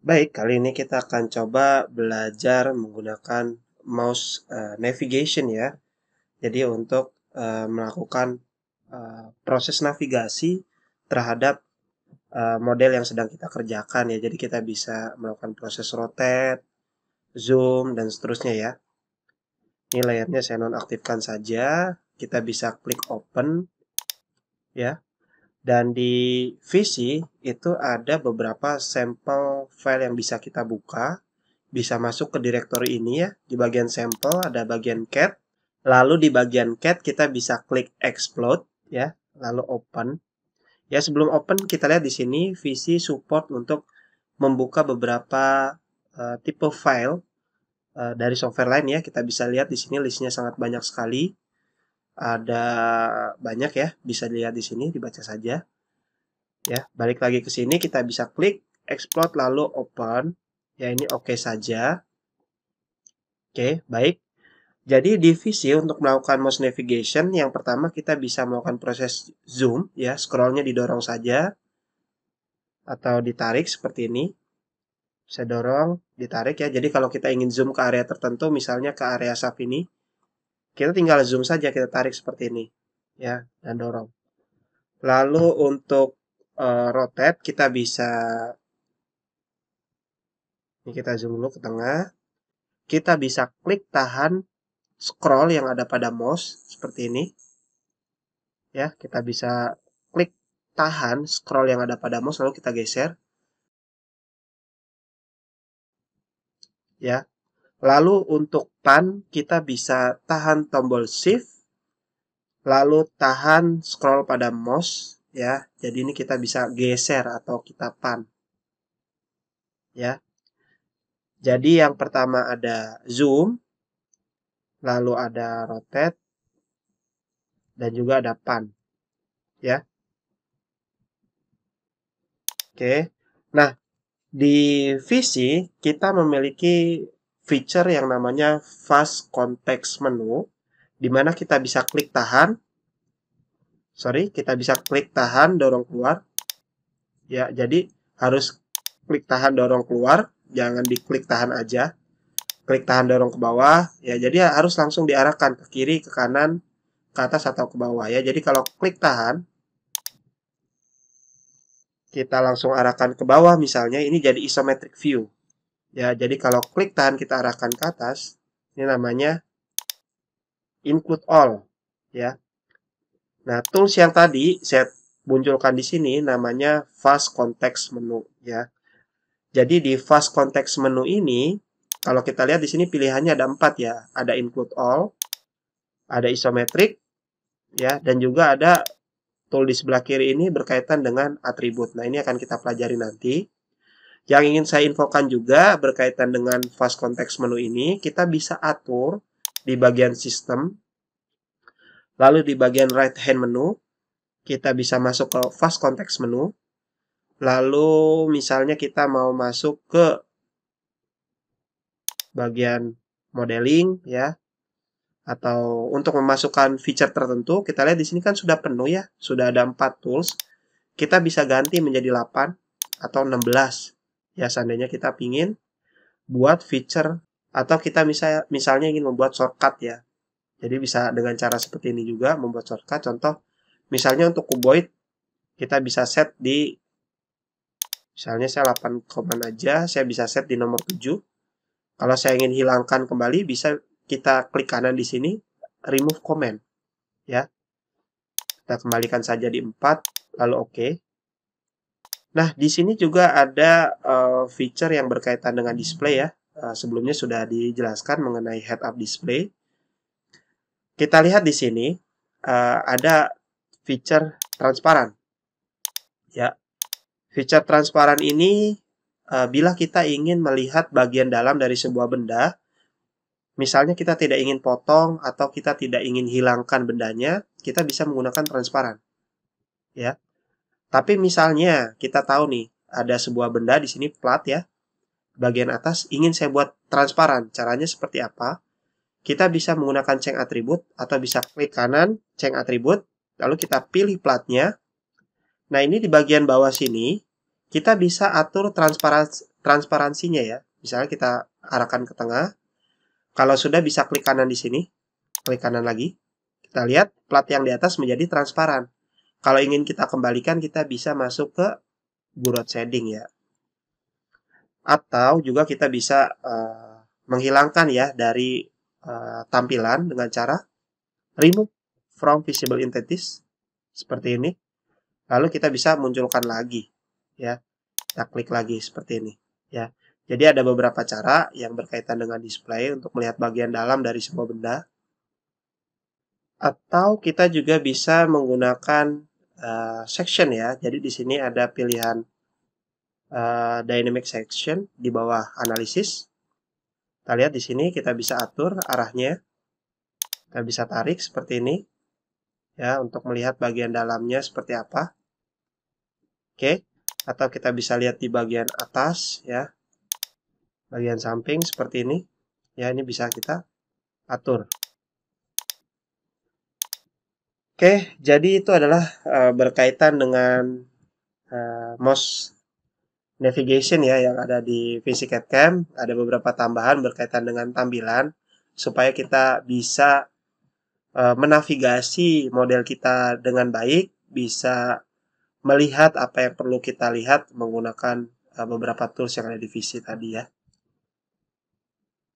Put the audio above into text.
Baik, kali ini kita akan coba belajar menggunakan mouse uh, navigation ya. Jadi untuk uh, melakukan uh, proses navigasi terhadap uh, model yang sedang kita kerjakan ya. Jadi kita bisa melakukan proses rotate, zoom dan seterusnya ya. Ini layarnya saya nonaktifkan saja. Kita bisa klik open ya. Dan di visi itu ada beberapa sampel file yang bisa kita buka. Bisa masuk ke direktori ini ya. Di bagian sampel ada bagian cat. Lalu di bagian cat kita bisa klik explode ya, lalu open. Ya, sebelum open kita lihat di sini visi support untuk membuka beberapa uh, tipe file uh, dari software lain ya. Kita bisa lihat di sini listnya sangat banyak sekali ada banyak ya bisa dilihat di sini dibaca saja ya balik lagi ke sini kita bisa klik export lalu open ya ini oke okay saja oke okay, baik jadi divisi untuk melakukan mouse navigation yang pertama kita bisa melakukan proses zoom ya scrollnya didorong saja atau ditarik seperti ini bisa dorong ditarik ya jadi kalau kita ingin zoom ke area tertentu misalnya ke area sub ini kita tinggal zoom saja, kita tarik seperti ini, ya, dan dorong. Lalu untuk uh, rotate kita bisa, ini kita zoom dulu ke tengah. Kita bisa klik tahan scroll yang ada pada mouse seperti ini. Ya, kita bisa klik tahan scroll yang ada pada mouse lalu kita geser. Ya. Lalu untuk pan kita bisa tahan tombol shift lalu tahan scroll pada mouse ya. Jadi ini kita bisa geser atau kita pan. Ya. Jadi yang pertama ada zoom, lalu ada rotate dan juga ada pan. Ya. Oke. Nah, di visi kita memiliki feature yang namanya fast context menu di mana kita bisa klik tahan sorry kita bisa klik tahan dorong keluar ya jadi harus klik tahan dorong keluar jangan diklik tahan aja klik tahan dorong ke bawah ya jadi harus langsung diarahkan ke kiri ke kanan ke atas atau ke bawah ya jadi kalau klik tahan kita langsung arahkan ke bawah misalnya ini jadi isometric view Ya, jadi kalau klik tahan kita arahkan ke atas, ini namanya include all, ya. Nah, tools yang tadi saya munculkan di sini namanya fast context menu, ya. Jadi di fast context menu ini, kalau kita lihat di sini pilihannya ada empat ya, ada include all, ada isometric, ya, dan juga ada tool di sebelah kiri ini berkaitan dengan atribut. Nah, ini akan kita pelajari nanti. Yang ingin saya infokan juga berkaitan dengan fast context menu ini, kita bisa atur di bagian sistem. Lalu di bagian right hand menu, kita bisa masuk ke fast context menu. Lalu misalnya kita mau masuk ke bagian modeling ya atau untuk memasukkan feature tertentu, kita lihat di sini kan sudah penuh ya, sudah ada 4 tools. Kita bisa ganti menjadi 8 atau 16 ya seandainya kita pingin buat feature atau kita misal, misalnya ingin membuat shortcut ya jadi bisa dengan cara seperti ini juga membuat shortcut contoh misalnya untuk kuboid kita bisa set di misalnya saya 8 komen aja saya bisa set di nomor 7 kalau saya ingin hilangkan kembali bisa kita klik kanan di sini remove comment ya kita kembalikan saja di 4 lalu oke okay. Nah, di sini juga ada uh, feature yang berkaitan dengan display ya. Eh, sebelumnya sudah dijelaskan mengenai head-up display. Kita lihat di sini eh, ada feature transparan. Ya, feature transparan ini eh, bila kita ingin melihat bagian dalam dari sebuah benda, misalnya kita tidak ingin potong atau kita tidak ingin hilangkan bendanya, kita bisa menggunakan transparan. Ya. Tapi misalnya kita tahu nih, ada sebuah benda di sini plat ya. Bagian atas ingin saya buat transparan. Caranya seperti apa? Kita bisa menggunakan ceng atribut atau bisa klik kanan ceng atribut lalu kita pilih platnya. Nah, ini di bagian bawah sini kita bisa atur transparans transparansinya ya. Misalnya kita arahkan ke tengah. Kalau sudah bisa klik kanan di sini. Klik kanan lagi. Kita lihat plat yang di atas menjadi transparan. Kalau ingin kita kembalikan, kita bisa masuk ke burot shading ya. Atau juga kita bisa uh, menghilangkan ya dari uh, tampilan dengan cara remove from visible entities seperti ini. Lalu kita bisa munculkan lagi ya. Kita klik lagi seperti ini ya. Jadi ada beberapa cara yang berkaitan dengan display untuk melihat bagian dalam dari sebuah benda. Atau kita juga bisa menggunakan uh, section ya. Jadi di sini ada pilihan uh, dynamic section di bawah analisis. Kita lihat di sini kita bisa atur arahnya. Kita bisa tarik seperti ini ya untuk melihat bagian dalamnya seperti apa. Oke, okay. atau kita bisa lihat di bagian atas ya. Bagian samping seperti ini. Ya, ini bisa kita atur. Oke, jadi itu adalah uh, berkaitan dengan uh, mouse navigation ya yang ada di VisiCat Cam. Ada beberapa tambahan berkaitan dengan tampilan supaya kita bisa uh, menavigasi model kita dengan baik, bisa melihat apa yang perlu kita lihat menggunakan uh, beberapa tools yang ada di visi tadi ya.